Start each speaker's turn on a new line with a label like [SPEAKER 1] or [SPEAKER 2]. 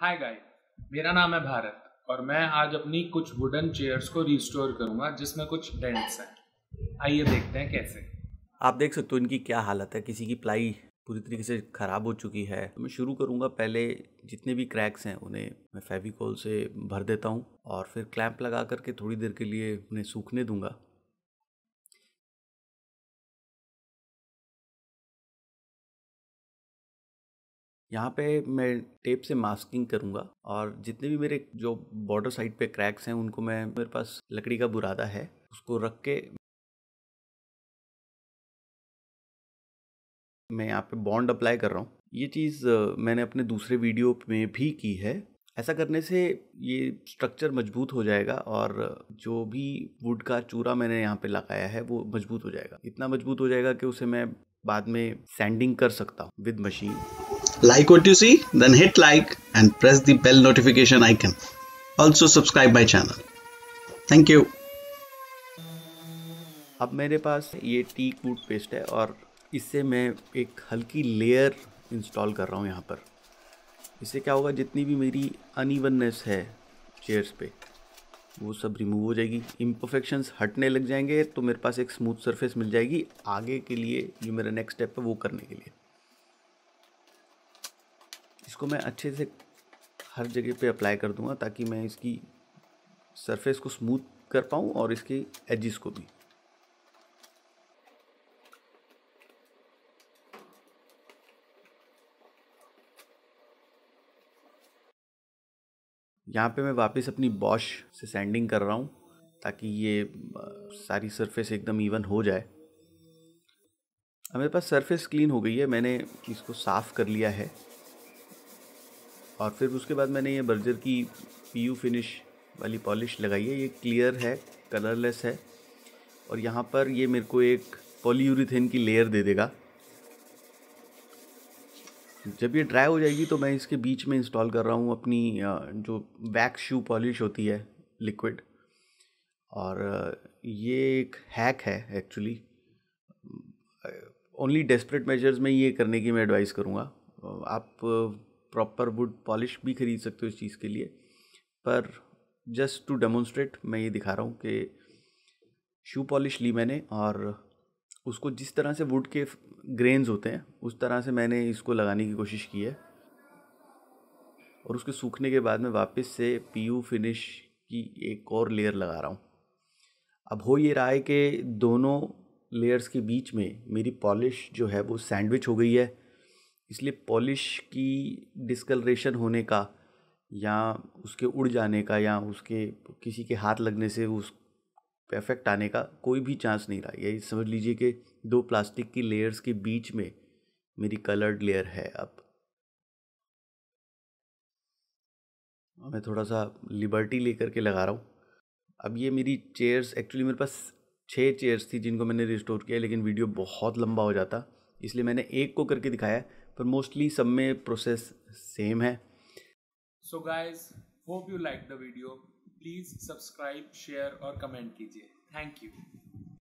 [SPEAKER 1] Hi guys मेरा नाम है भारत और मैं आज अपनी कुछ वुडन चेयर्स को रिस्टोर करूंगा जिसमें कुछ डेंट्स हैं आइए देखते हैं कैसे आप देख सकते हो इनकी क्या हालत है किसी की प्लाई पूरी तरीके से ख़राब हो चुकी है तो मैं शुरू करूंगा पहले जितने भी क्रैक्स हैं उन्हें मैं फेविकोल से भर देता हूं और फिर क्लैंप लगा करके थोड़ी देर के लिए उन्हें सूखने दूंगा यहाँ पे मैं टेप से मास्किंग करूँगा और जितने भी मेरे जो बॉर्डर साइड पे क्रैक्स हैं उनको मैं मेरे पास लकड़ी का बुरादा है उसको रख के मैं यहाँ पे बॉन्ड अप्लाई कर रहा हूँ ये चीज़ मैंने अपने दूसरे वीडियो में भी की है ऐसा करने से ये स्ट्रक्चर मजबूत हो जाएगा और जो भी वुड का चूरा मैंने यहाँ पे लगाया है वो मजबूत हो जाएगा इतना मजबूत हो जाएगा कि उसे मैं बाद में सैंडिंग कर सकता हूँ with machine Like what you see? Then hit like and press the bell notification icon. Also subscribe my channel. Thank you. अब मेरे पास ये टी कूट पेस्ट है और इससे मैं एक हल्की लेयर इंस्टॉल कर रहा हूँ यहाँ पर इससे क्या होगा जितनी भी मेरी अनइवननेस है चेयर्स पे वो सब रिमूव हो जाएगी इम्परफेक्शंस हटने लग जाएंगे तो मेरे पास एक स्मूथ सरफेस मिल जाएगी आगे के लिए जो मेरा नेक्स्ट स्टेप है वो करने के लिए इसको मैं अच्छे से हर जगह पे अप्लाई कर दूंगा ताकि मैं इसकी सरफेस को स्मूथ कर पाऊँ और इसके एजिस को भी यहाँ पे मैं वापस अपनी बॉश से सैंडिंग कर रहा हूँ ताकि ये सारी सरफेस एकदम इवन हो जाए अब मेरे पास सरफेस क्लीन हो गई है मैंने इसको साफ़ कर लिया है और फिर उसके बाद मैंने ये बर्जर की पी यू फिनिश वाली पॉलिश लगाई है ये क्लियर है कलरलेस है और यहाँ पर ये मेरे को एक पॉलीयूरिथेन की लेयर दे देगा जब ये ड्राई हो जाएगी तो मैं इसके बीच में इंस्टॉल कर रहा हूँ अपनी जो वैक्स शू पॉलिश होती है लिक्विड और ये एक हैक है एक्चुअली ओनली डेस्परेट मेजर्स में ये करने की मैं एडवाइस करूँगा आप प्रॉपर वुड पॉलिश भी खरीद सकते हो इस चीज़ के लिए पर जस्ट टू डेमोन्स्ट्रेट मैं ये दिखा रहा हूँ कि शू पॉलिश ली मैंने और उसको जिस तरह से वुड के ग्रेन्स होते हैं उस तरह से मैंने इसको लगाने की कोशिश की है और उसके सूखने के बाद मैं वापस से यू फिनिश की एक और लेयर लगा रहा हूँ अब हो ये रहा है कि दोनों लेयर्स के बीच में मेरी पॉलिश जो है वो सैंडविच हो गई है इसलिए पॉलिश की डिस्कलरेशन होने का या उसके उड़ जाने का या उसके किसी के हाथ लगने से उस परफेक्ट आने का कोई भी चांस नहीं रहा ये समझ लीजिए कि दो प्लास्टिक की लेयर्स के बीच में मेरी कलर्ड लेयर है अब मैं थोड़ा सा लिबर्टी लेकर के लगा रहा हूँ अब ये मेरी चेयर्स एक्चुअली मेरे पास छः चेयर्स थी जिनको मैंने रिस्टोर किया लेकिन वीडियो बहुत लंबा हो जाता इसलिए मैंने एक को करके दिखाया पर मोस्टली सब में प्रोसेस सेम है so guys hope you like the video please subscribe share और कमेंट कीजिए थैंक यू